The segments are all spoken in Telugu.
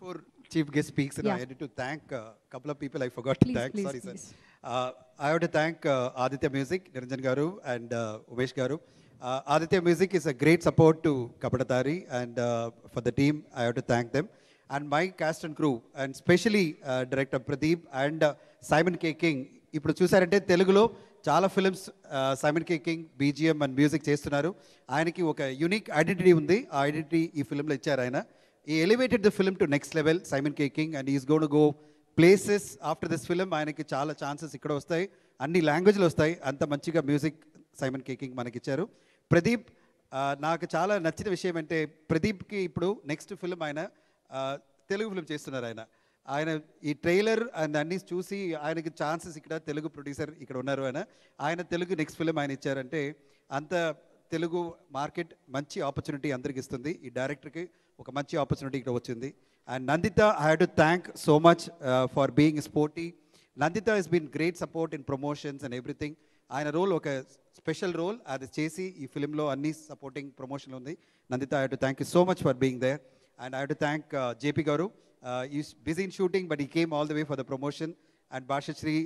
Before chief guest speaks I to thank couple of people I forgot to thank sorry sir I had to thank Aditya music Niranjan garu and Umesh garu Aditya music is a great support to కపడతారి and for the team I had to thank them and my cast and crew and specially director Pradeep and Simon K King ఇప్పుడు చూసారంటే తెలుగులో చాలా films Simon K King BGM and music చేస్తున్నారు ఆయనకి ఒక యూనిక్ ఐడెంటిటీ ఉంది ఆ ఐడెంటిటీ ఈ ఫిలింలో ఇచ్చారు ఆయన ఈ elevated the film to next level Simon K King and is gonna go places after this film ఆయనకి చాలా ఛాన్సెస్ ఇక్కడ వస్తాయి అన్ని లాంగ్వేజ్లు వస్తాయి అంత మంచిగా మ్యూజిక్ సైమన్ కే కింగ్ ఇచ్చారు ప్రదీప్ నాకు చాలా నచ్చిన విషయం అంటే ప్రదీప్కి ఇప్పుడు నెక్స్ట్ ఫిల్మ్ ఆయన తెలుగు ఫిల్మ్ చేస్తున్నారు ఆయన ఆయన ఈ ట్రైలర్ అండ్ అన్ని చూసి ఆయనకి ఛాన్సెస్ ఇక్కడ తెలుగు ప్రొడ్యూసర్ ఇక్కడ ఉన్నారు ఆయన ఆయన తెలుగు నెక్స్ట్ ఫిల్మ్ ఆయన ఇచ్చారంటే అంత తెలుగు మార్కెట్ మంచి ఆపర్చునిటీ అందరికి ఇస్తుంది ఈ డైరెక్టర్కి ఒక మంచి ఆపర్చునిటీ ఇక్కడ వచ్చింది and Nanditha I have to thank so much for being sporty Nanditha he's been great support in promotions and everything ఆయన రోల్ ఒక స్పెషల్ రోల్ అది చేసి ఈ ఫిలింలో అన్ని సపోర్టింగ్ ప్రమోషన్ ఉంది Nanditha I to thank you so much for being there and I to thank JP garu he busy in shooting but he came all the way for the promotion and Bhashasri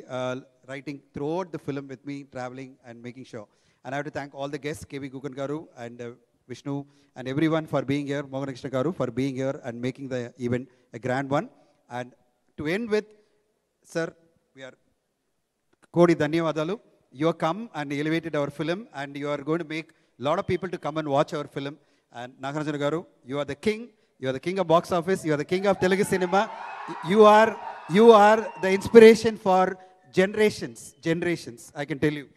writing through out the film with me travelling and making show And I have to thank all the guests, K. V. Gugan Garu and uh, Vishnu, and everyone for being here, Moganakshna Garu, for being here and making the event a grand one. And to end with, sir, we are Kodi Dhanyavadalu. You have come and elevated our film, and you are going to make a lot of people to come and watch our film. And Nagarajana Garu, you are the king. You are the king of box office. You are the king of Telugu cinema. You are, you are the inspiration for generations, generations, I can tell you.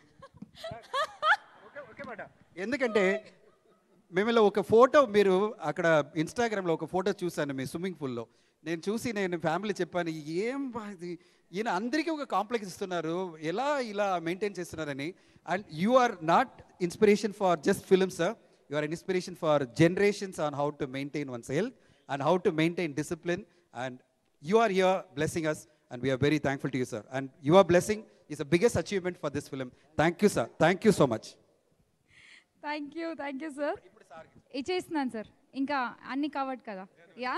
ఎందుకంటే మేము ఒక ఫోటో మీరు అక్కడ ఇన్స్టాగ్రామ్లో ఒక ఫోటో చూశాను మీ స్విమ్మింగ్ పూల్లో నేను చూసి నేను ఫ్యామిలీ చెప్పాను ఏం ఈయన అందరికీ ఒక కాంప్లెక్స్ ఇస్తున్నారు ఎలా ఇలా మెయింటైన్ చేస్తున్నారని and you are not inspiration for just films you are inspiration for generations on how to maintain one's health and how to maintain discipline and you are your blessing us and we are very thankful to you sir and your blessing is a biggest achievement for this film thank you sir thank you so much thank you thank you sir ఇచ్చేస్తున్నాను సార్ ఇంకా అన్నీ కావట్ కదా యా